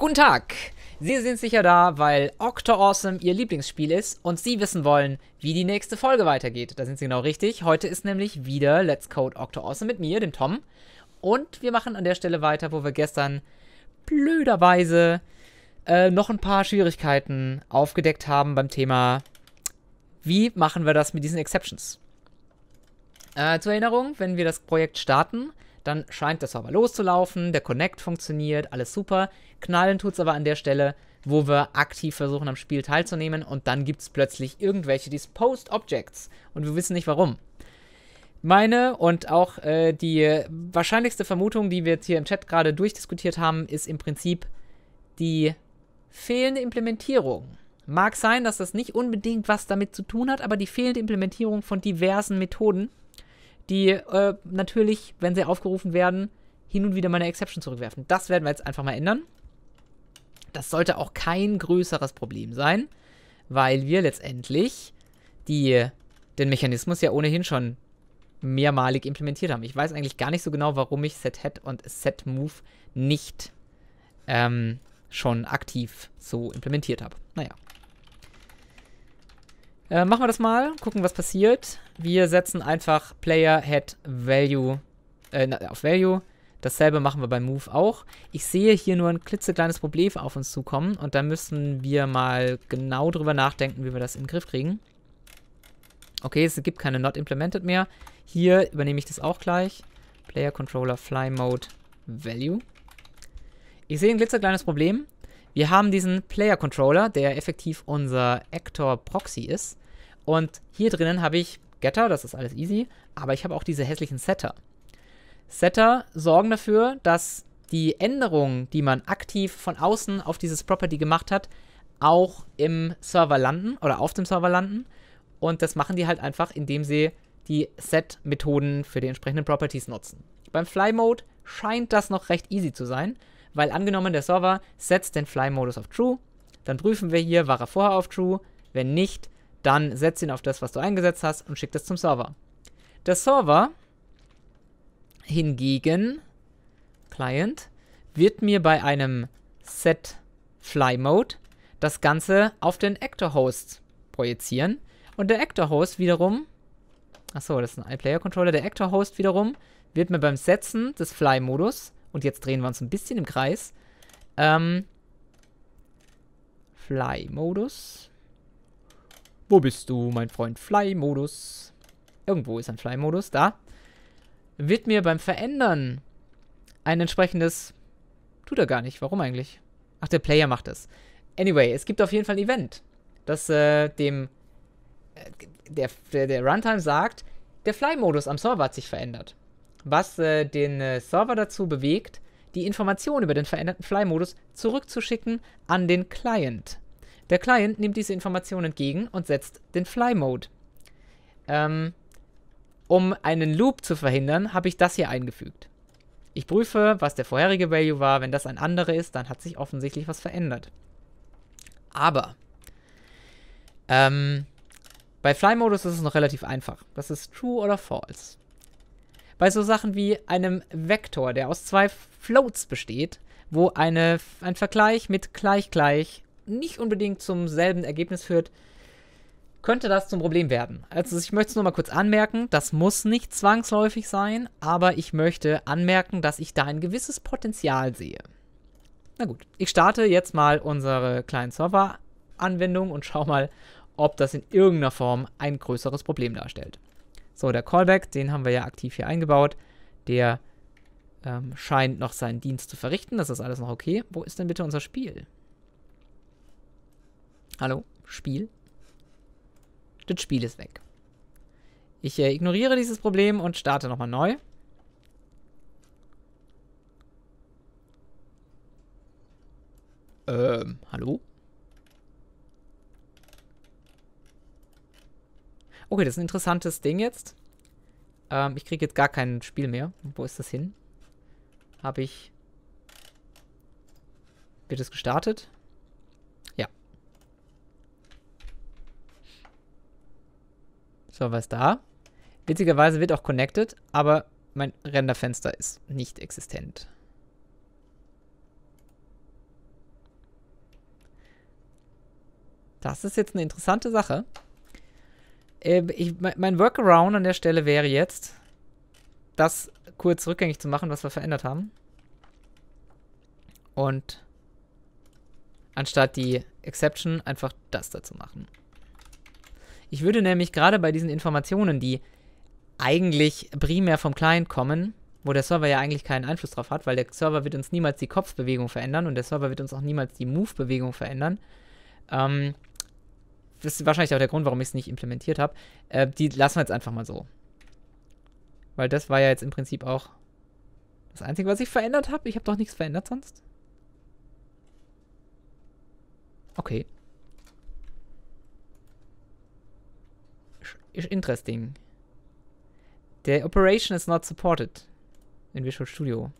Guten Tag! Sie sind sicher da, weil Octo Awesome ihr Lieblingsspiel ist und Sie wissen wollen, wie die nächste Folge weitergeht. Da sind Sie genau richtig. Heute ist nämlich wieder Let's Code Octo Awesome mit mir, dem Tom. Und wir machen an der Stelle weiter, wo wir gestern blöderweise äh, noch ein paar Schwierigkeiten aufgedeckt haben beim Thema, wie machen wir das mit diesen Exceptions. Äh, zur Erinnerung, wenn wir das Projekt starten, dann scheint der Server loszulaufen, der Connect funktioniert, alles super. Knallen tut es aber an der Stelle, wo wir aktiv versuchen, am Spiel teilzunehmen und dann gibt es plötzlich irgendwelche Disposed Objects und wir wissen nicht warum. Meine und auch äh, die wahrscheinlichste Vermutung, die wir jetzt hier im Chat gerade durchdiskutiert haben, ist im Prinzip die fehlende Implementierung. Mag sein, dass das nicht unbedingt was damit zu tun hat, aber die fehlende Implementierung von diversen Methoden, die äh, natürlich, wenn sie aufgerufen werden, hin und wieder mal eine Exception zurückwerfen. Das werden wir jetzt einfach mal ändern. Das sollte auch kein größeres Problem sein, weil wir letztendlich die, den Mechanismus ja ohnehin schon mehrmalig implementiert haben. Ich weiß eigentlich gar nicht so genau, warum ich setHead und setMove nicht ähm, schon aktiv so implementiert habe. Naja. Äh, machen wir das mal, gucken, was passiert. Wir setzen einfach Player Head Value äh, auf Value. Dasselbe machen wir bei Move auch. Ich sehe hier nur ein klitzekleines Problem auf uns zukommen und da müssen wir mal genau drüber nachdenken, wie wir das in den Griff kriegen. Okay, es gibt keine Not Implemented mehr. Hier übernehme ich das auch gleich. Player Controller Fly Mode Value. Ich sehe ein klitzekleines Problem. Wir haben diesen Player Controller, der effektiv unser Actor Proxy ist. Und hier drinnen habe ich Getter, das ist alles easy, aber ich habe auch diese hässlichen Setter. Setter sorgen dafür, dass die Änderungen, die man aktiv von außen auf dieses Property gemacht hat, auch im Server landen oder auf dem Server landen. Und das machen die halt einfach, indem sie die Set-Methoden für die entsprechenden Properties nutzen. Beim Fly-Mode scheint das noch recht easy zu sein weil angenommen der Server setzt den Fly-Modus auf True, dann prüfen wir hier, war er vorher auf True, wenn nicht, dann setzt ihn auf das, was du eingesetzt hast und schickt es zum Server. Der Server hingegen, Client, wird mir bei einem Set Fly Mode das Ganze auf den Actor Host projizieren. Und der Actor Host wiederum, achso, das ist ein iPlayer Controller, der Actor Host wiederum wird mir beim Setzen des Fly Modus und jetzt drehen wir uns ein bisschen im Kreis. Ähm. Fly-Modus. Wo bist du, mein Freund? Fly-Modus. Irgendwo ist ein Fly-Modus. Da. Wird mir beim Verändern ein entsprechendes... Tut er gar nicht. Warum eigentlich? Ach, der Player macht es. Anyway, es gibt auf jeden Fall ein Event, das äh, dem... Äh, der, der, der Runtime sagt, der Fly-Modus am Server hat sich verändert was äh, den äh, Server dazu bewegt, die Information über den veränderten Fly-Modus zurückzuschicken an den Client. Der Client nimmt diese Information entgegen und setzt den Fly-Mode. Ähm, um einen Loop zu verhindern, habe ich das hier eingefügt. Ich prüfe, was der vorherige Value war. Wenn das ein anderer ist, dann hat sich offensichtlich was verändert. Aber ähm, bei Fly-Modus ist es noch relativ einfach. Das ist True oder False. Bei so Sachen wie einem Vektor, der aus zwei Floats besteht, wo eine, ein Vergleich mit gleich gleich nicht unbedingt zum selben Ergebnis führt, könnte das zum Problem werden. Also ich möchte es nur mal kurz anmerken, das muss nicht zwangsläufig sein, aber ich möchte anmerken, dass ich da ein gewisses Potenzial sehe. Na gut, ich starte jetzt mal unsere kleinen Server-Anwendung und schaue mal, ob das in irgendeiner Form ein größeres Problem darstellt. So, der Callback, den haben wir ja aktiv hier eingebaut. Der ähm, scheint noch seinen Dienst zu verrichten. Das ist alles noch okay. Wo ist denn bitte unser Spiel? Hallo? Spiel? Das Spiel ist weg. Ich äh, ignoriere dieses Problem und starte nochmal neu. Ähm, hallo? Okay, das ist ein interessantes Ding jetzt. Ähm, ich kriege jetzt gar kein Spiel mehr. Wo ist das hin? Habe ich... Wird es gestartet? Ja. So, was da? Witzigerweise wird auch connected, aber mein Renderfenster ist nicht existent. Das ist jetzt eine interessante Sache. Äh, ich, mein Workaround an der Stelle wäre jetzt, das kurz rückgängig zu machen, was wir verändert haben. Und anstatt die Exception einfach das dazu machen. Ich würde nämlich gerade bei diesen Informationen, die eigentlich primär vom Client kommen, wo der Server ja eigentlich keinen Einfluss drauf hat, weil der Server wird uns niemals die Kopfbewegung verändern und der Server wird uns auch niemals die Move-Bewegung verändern, ähm, das ist wahrscheinlich auch der Grund, warum ich es nicht implementiert habe. Äh, die lassen wir jetzt einfach mal so. Weil das war ja jetzt im Prinzip auch das Einzige, was ich verändert habe. Ich habe doch nichts verändert sonst. Okay. Ist interesting. The operation is not supported in Visual Studio.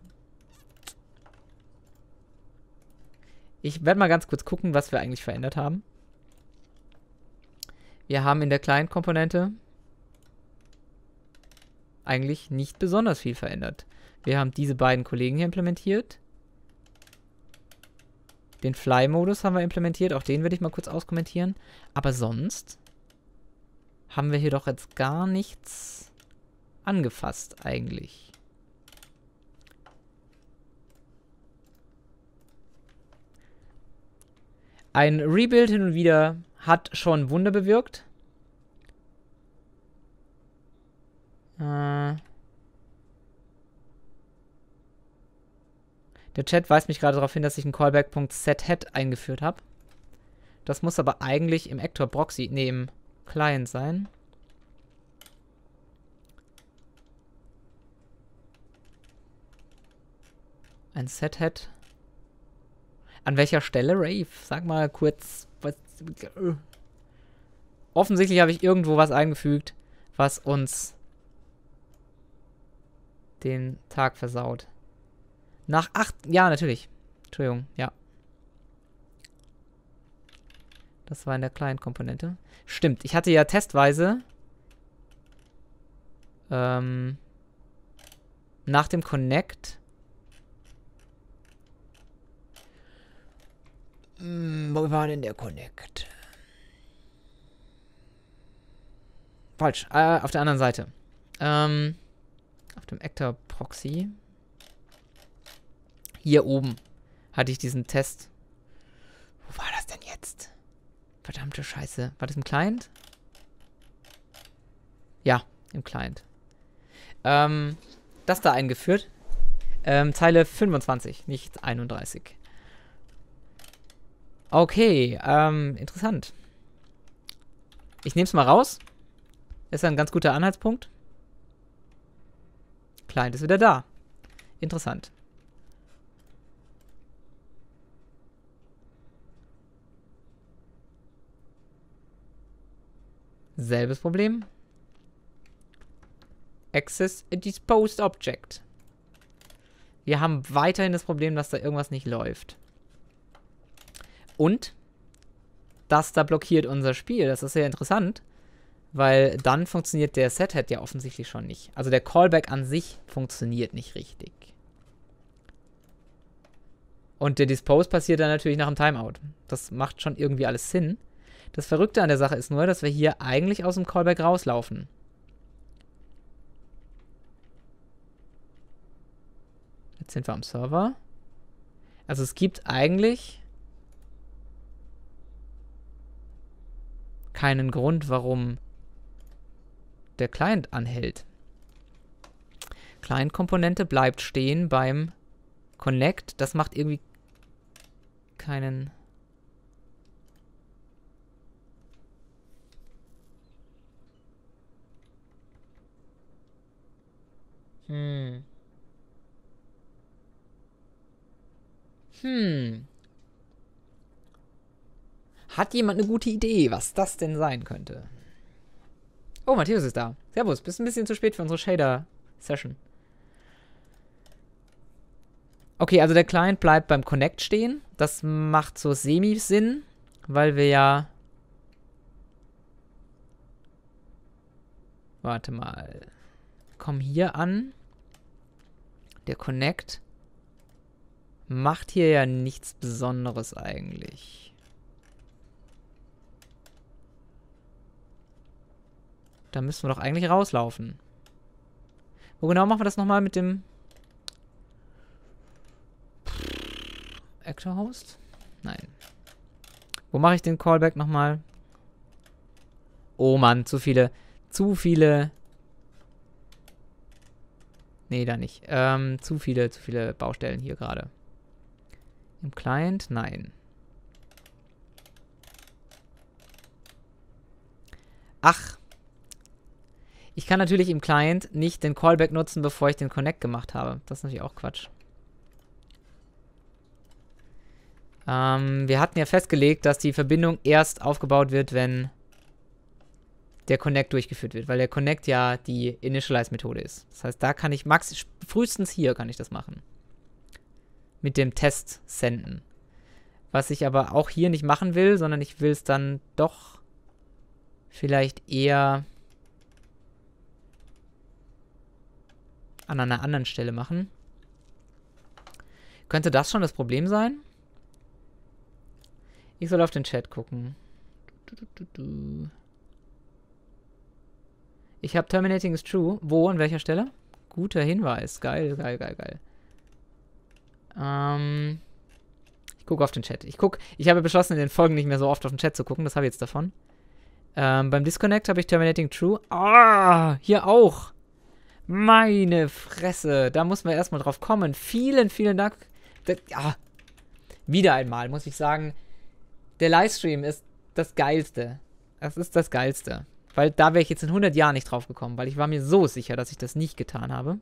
Ich werde mal ganz kurz gucken, was wir eigentlich verändert haben. Wir haben in der Client-Komponente eigentlich nicht besonders viel verändert. Wir haben diese beiden Kollegen hier implementiert. Den Fly-Modus haben wir implementiert, auch den werde ich mal kurz auskommentieren. Aber sonst haben wir hier doch jetzt gar nichts angefasst eigentlich. Ein Rebuild hin und wieder hat schon Wunder bewirkt. Äh. Der Chat weist mich gerade darauf hin, dass ich einen Callback.setHead eingeführt habe. Das muss aber eigentlich im Actor Proxy, nee, im Client sein. Ein Sethead. An welcher Stelle, Rave? Sag mal kurz, Offensichtlich habe ich irgendwo was eingefügt, was uns den Tag versaut. Nach acht... Ja, natürlich. Entschuldigung, ja. Das war in der Client-Komponente. Stimmt, ich hatte ja testweise ähm, nach dem Connect Hm, wo war denn der Connect? Falsch. Äh, auf der anderen Seite. Ähm, auf dem Actor Proxy. Hier oben hatte ich diesen Test. Wo war das denn jetzt? Verdammte Scheiße. War das im Client? Ja, im Client. Ähm, das da eingeführt. Ähm, Zeile 25, nicht 31. Okay, ähm, interessant. Ich nehme es mal raus. Ist ein ganz guter Anhaltspunkt. Client ist wieder da. Interessant. Selbes Problem. Access a disposed object. Wir haben weiterhin das Problem, dass da irgendwas nicht läuft. Und das da blockiert unser Spiel. Das ist sehr interessant, weil dann funktioniert der Sethead ja offensichtlich schon nicht. Also der Callback an sich funktioniert nicht richtig. Und der Dispose passiert dann natürlich nach dem Timeout. Das macht schon irgendwie alles Sinn. Das Verrückte an der Sache ist nur, dass wir hier eigentlich aus dem Callback rauslaufen. Jetzt sind wir am Server. Also es gibt eigentlich keinen Grund, warum der Client anhält. Client-Komponente bleibt stehen beim Connect. Das macht irgendwie keinen... Hm. Hm. Hat jemand eine gute Idee, was das denn sein könnte? Oh, Matthäus ist da. Servus, bist ein bisschen zu spät für unsere Shader-Session. Okay, also der Client bleibt beim Connect stehen. Das macht so semi-Sinn, weil wir ja... Warte mal. Komm hier an. Der Connect macht hier ja nichts Besonderes eigentlich. Da müssen wir doch eigentlich rauslaufen. Wo genau machen wir das nochmal mit dem... Actor Host? Nein. Wo mache ich den Callback nochmal? Oh Mann, zu viele... Zu viele... Nee, da nicht. Ähm, zu viele, zu viele Baustellen hier gerade. Im Client? Nein. Ach, ich kann natürlich im Client nicht den Callback nutzen, bevor ich den Connect gemacht habe. Das ist natürlich auch Quatsch. Ähm, wir hatten ja festgelegt, dass die Verbindung erst aufgebaut wird, wenn der Connect durchgeführt wird, weil der Connect ja die Initialize-Methode ist. Das heißt, da kann ich max frühestens hier kann ich das machen. Mit dem Test senden. Was ich aber auch hier nicht machen will, sondern ich will es dann doch vielleicht eher an einer anderen Stelle machen. Könnte das schon das Problem sein? Ich soll auf den Chat gucken. Ich habe Terminating is True. Wo? An welcher Stelle? Guter Hinweis. Geil, geil, geil, geil. Ähm, ich gucke auf den Chat. Ich guck. Ich habe beschlossen, in den Folgen nicht mehr so oft auf den Chat zu gucken. Das habe ich jetzt davon. Ähm, beim Disconnect habe ich Terminating True. Ah, hier auch. Meine Fresse. Da muss man erstmal drauf kommen. Vielen, vielen Dank. ja. Wieder einmal, muss ich sagen. Der Livestream ist das Geilste. Das ist das Geilste. Weil da wäre ich jetzt in 100 Jahren nicht drauf gekommen, weil ich war mir so sicher, dass ich das nicht getan habe.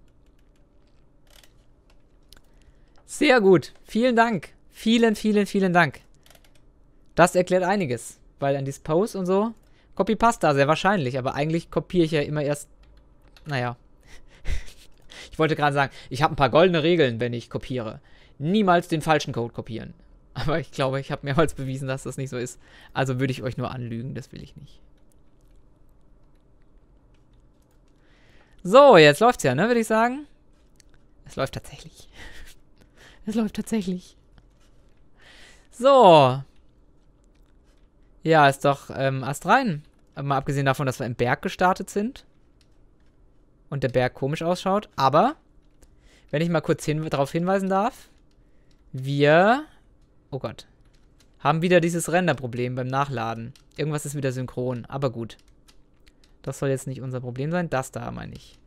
Sehr gut. Vielen Dank. Vielen, vielen, vielen Dank. Das erklärt einiges. Weil an Dispose und so, Copy passt da sehr wahrscheinlich, aber eigentlich kopiere ich ja immer erst, naja, ich wollte gerade sagen, ich habe ein paar goldene Regeln, wenn ich kopiere. Niemals den falschen Code kopieren. Aber ich glaube, ich habe mehrmals bewiesen, dass das nicht so ist. Also würde ich euch nur anlügen, das will ich nicht. So, jetzt läuft's ja, ne, würde ich sagen. Es läuft tatsächlich. es läuft tatsächlich. So. Ja, ist doch ähm, Astrein. Mal abgesehen davon, dass wir im Berg gestartet sind und der Berg komisch ausschaut. Aber, wenn ich mal kurz hin darauf hinweisen darf, wir... Oh Gott. Haben wieder dieses Render-Problem beim Nachladen. Irgendwas ist wieder synchron, aber gut. Das soll jetzt nicht unser Problem sein. Das da meine ich.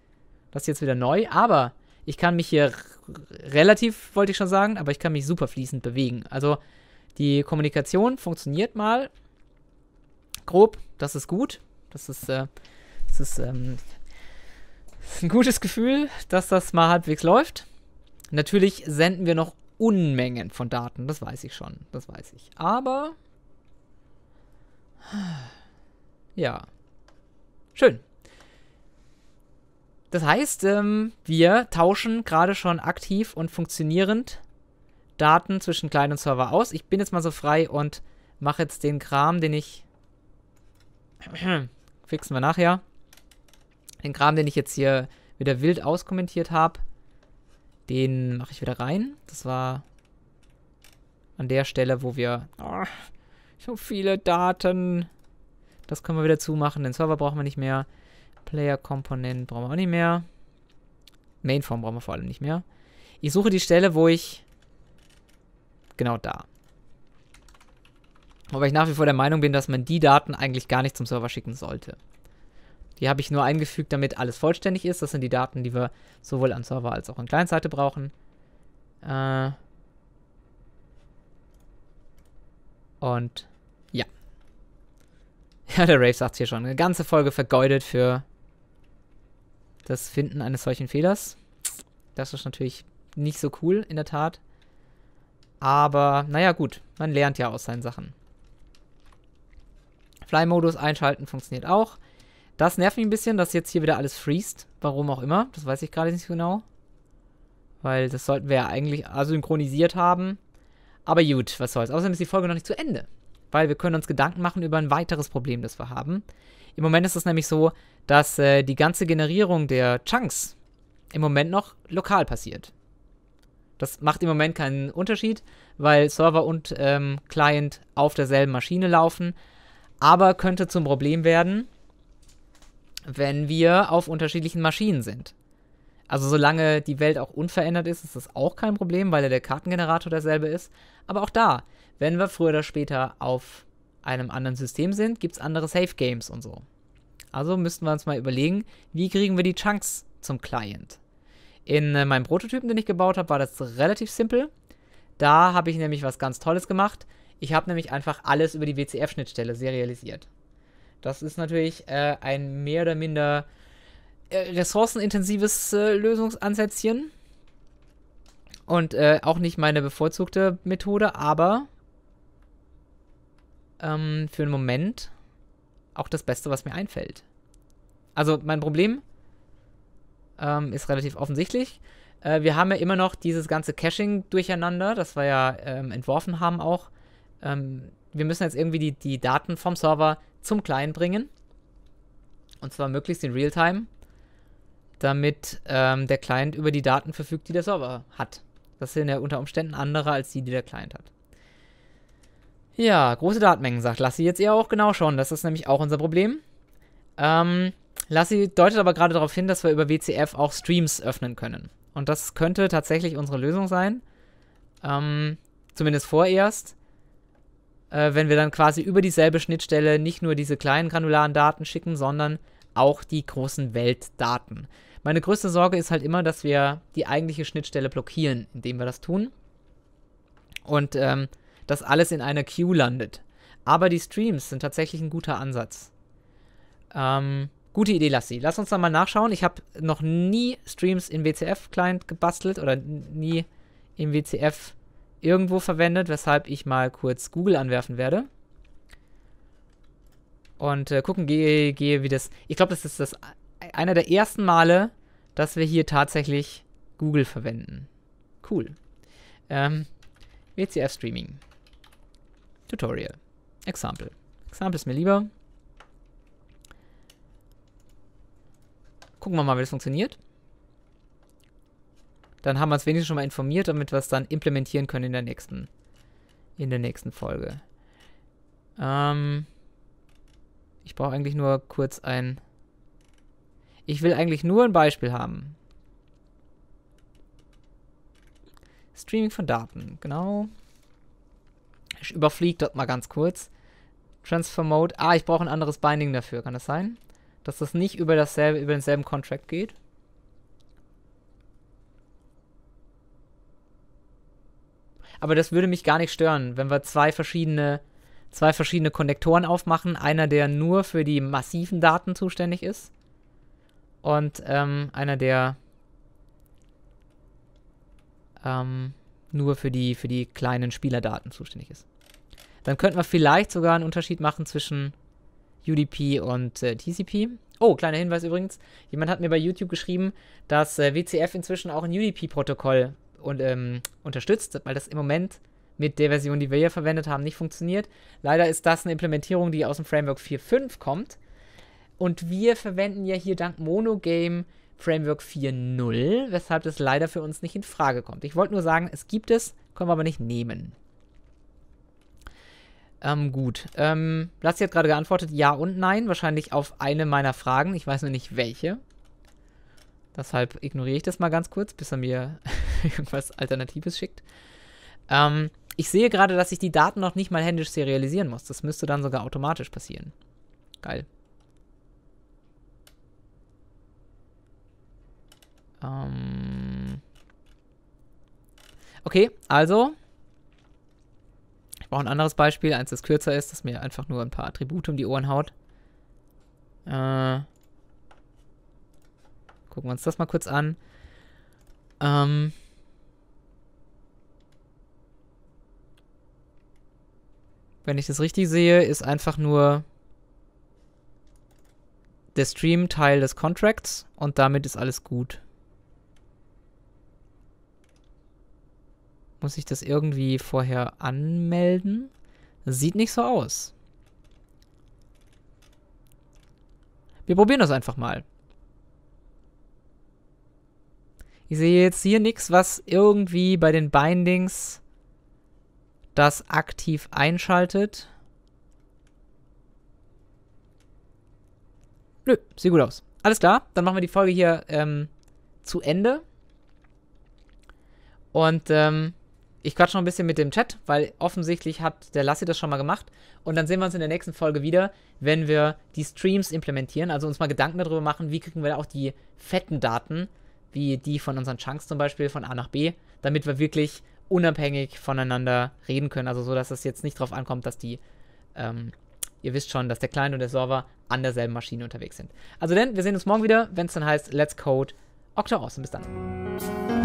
Das ist jetzt wieder neu, aber ich kann mich hier relativ, wollte ich schon sagen, aber ich kann mich super fließend bewegen. Also die Kommunikation funktioniert mal grob. Das ist gut. Das ist, äh, das ist ähm, ein gutes Gefühl, dass das mal halbwegs läuft. Natürlich senden wir noch Unmengen von Daten, das weiß ich schon, das weiß ich. Aber ja, schön. Das heißt, ähm, wir tauschen gerade schon aktiv und funktionierend Daten zwischen Client und Server aus. Ich bin jetzt mal so frei und mache jetzt den Kram, den ich fixen wir nachher. Den Kram, den ich jetzt hier wieder wild auskommentiert habe, den mache ich wieder rein. Das war an der Stelle, wo wir... Oh, so viele Daten. Das können wir wieder zumachen. Den Server brauchen wir nicht mehr. Player-Komponenten brauchen wir auch nicht mehr. Mainform brauchen wir vor allem nicht mehr. Ich suche die Stelle, wo ich... Genau da. Wobei ich nach wie vor der Meinung bin, dass man die Daten eigentlich gar nicht zum Server schicken sollte. Die habe ich nur eingefügt, damit alles vollständig ist. Das sind die Daten, die wir sowohl am Server als auch an Client-Seite brauchen. Äh Und ja. Ja, der Rave sagt es hier schon. Eine ganze Folge vergeudet für das Finden eines solchen Fehlers. Das ist natürlich nicht so cool, in der Tat. Aber naja, gut. Man lernt ja aus seinen Sachen. Fly-Modus einschalten funktioniert auch. Das nervt mich ein bisschen, dass jetzt hier wieder alles freest. Warum auch immer. Das weiß ich gerade nicht genau. Weil das sollten wir ja eigentlich asynchronisiert haben. Aber gut, was soll's. Außerdem ist die Folge noch nicht zu Ende. Weil wir können uns Gedanken machen über ein weiteres Problem, das wir haben. Im Moment ist es nämlich so, dass äh, die ganze Generierung der Chunks im Moment noch lokal passiert. Das macht im Moment keinen Unterschied, weil Server und ähm, Client auf derselben Maschine laufen. Aber könnte zum Problem werden, wenn wir auf unterschiedlichen Maschinen sind. Also solange die Welt auch unverändert ist, ist das auch kein Problem, weil ja der Kartengenerator derselbe ist. Aber auch da, wenn wir früher oder später auf einem anderen System sind, gibt es andere Safe Games und so. Also müssten wir uns mal überlegen, wie kriegen wir die Chunks zum Client. In äh, meinem Prototypen, den ich gebaut habe, war das relativ simpel. Da habe ich nämlich was ganz Tolles gemacht. Ich habe nämlich einfach alles über die WCF-Schnittstelle serialisiert. Das ist natürlich äh, ein mehr oder minder äh, ressourcenintensives äh, Lösungsansätzchen. Und äh, auch nicht meine bevorzugte Methode, aber ähm, für einen Moment auch das Beste, was mir einfällt. Also mein Problem ähm, ist relativ offensichtlich. Äh, wir haben ja immer noch dieses ganze Caching durcheinander, das wir ja ähm, entworfen haben auch. Ähm, wir müssen jetzt irgendwie die, die Daten vom Server zum Client bringen. Und zwar möglichst in Realtime, damit ähm, der Client über die Daten verfügt, die der Server hat. Das sind ja unter Umständen andere als die, die der Client hat. Ja, große Datenmengen, sagt Lassi jetzt eher auch genau schon. Das ist nämlich auch unser Problem. Ähm, Lassi deutet aber gerade darauf hin, dass wir über WCF auch Streams öffnen können. Und das könnte tatsächlich unsere Lösung sein. Ähm, zumindest vorerst äh, wenn wir dann quasi über dieselbe Schnittstelle nicht nur diese kleinen granularen Daten schicken, sondern auch die großen Weltdaten. Meine größte Sorge ist halt immer, dass wir die eigentliche Schnittstelle blockieren, indem wir das tun. Und ähm, dass alles in einer Queue landet. Aber die Streams sind tatsächlich ein guter Ansatz. Ähm, gute Idee, Lassi. Lass uns da mal nachschauen. Ich habe noch nie Streams im WCF-Client gebastelt oder nie im WCF client irgendwo verwendet, weshalb ich mal kurz Google anwerfen werde. Und äh, gucken gehe, gehe, wie das... Ich glaube, das ist das e-, einer der ersten Male, dass wir hier tatsächlich Google verwenden. Cool. Ähm, WCF e Streaming. Tutorial. Example. Example ist mir lieber. Gucken wir mal, wie das funktioniert. Dann haben wir uns wenigstens schon mal informiert, damit wir es dann implementieren können in der nächsten, in der nächsten Folge. Ähm, ich brauche eigentlich nur kurz ein... Ich will eigentlich nur ein Beispiel haben. Streaming von Daten, genau. Ich überfliege das mal ganz kurz. Transfer Mode. Ah, ich brauche ein anderes Binding dafür, kann das sein? Dass das nicht über, dasselbe, über denselben Contract geht. Aber das würde mich gar nicht stören, wenn wir zwei verschiedene, zwei verschiedene Konnektoren aufmachen. Einer, der nur für die massiven Daten zuständig ist. Und ähm, einer, der ähm, nur für die, für die kleinen Spielerdaten zuständig ist. Dann könnten wir vielleicht sogar einen Unterschied machen zwischen UDP und äh, TCP. Oh, kleiner Hinweis übrigens. Jemand hat mir bei YouTube geschrieben, dass äh, WCF inzwischen auch ein UDP-Protokoll und, ähm, unterstützt, weil das im Moment mit der Version, die wir hier verwendet haben, nicht funktioniert. Leider ist das eine Implementierung, die aus dem Framework 4.5 kommt. Und wir verwenden ja hier dank Monogame Framework 4.0, weshalb das leider für uns nicht in Frage kommt. Ich wollte nur sagen, es gibt es, können wir aber nicht nehmen. Ähm, gut. Ähm, Lassi hat gerade geantwortet, ja und nein, wahrscheinlich auf eine meiner Fragen. Ich weiß nur nicht welche. Deshalb ignoriere ich das mal ganz kurz, bis er mir irgendwas Alternatives schickt. Ähm, ich sehe gerade, dass ich die Daten noch nicht mal händisch serialisieren muss. Das müsste dann sogar automatisch passieren. Geil. Ähm okay, also. Ich brauche ein anderes Beispiel. Eins, das kürzer ist, das mir einfach nur ein paar Attribute um die Ohren haut. Äh. Gucken wir uns das mal kurz an. Ähm... wenn ich das richtig sehe, ist einfach nur der Stream Teil des Contracts und damit ist alles gut. Muss ich das irgendwie vorher anmelden? Sieht nicht so aus. Wir probieren das einfach mal. Ich sehe jetzt hier nichts, was irgendwie bei den Bindings das aktiv einschaltet. Nö, sieht gut aus. Alles klar, dann machen wir die Folge hier ähm, zu Ende. Und ähm, ich quatsche noch ein bisschen mit dem Chat, weil offensichtlich hat der Lassi das schon mal gemacht. Und dann sehen wir uns in der nächsten Folge wieder, wenn wir die Streams implementieren. Also uns mal Gedanken darüber machen, wie kriegen wir da auch die fetten Daten wie die von unseren Chunks zum Beispiel, von A nach B, damit wir wirklich unabhängig voneinander reden können. Also so, dass es jetzt nicht darauf ankommt, dass die, ähm, ihr wisst schon, dass der Client und der Server an derselben Maschine unterwegs sind. Also denn, wir sehen uns morgen wieder, wenn es dann heißt Let's Code Octa aus. Und bis dann.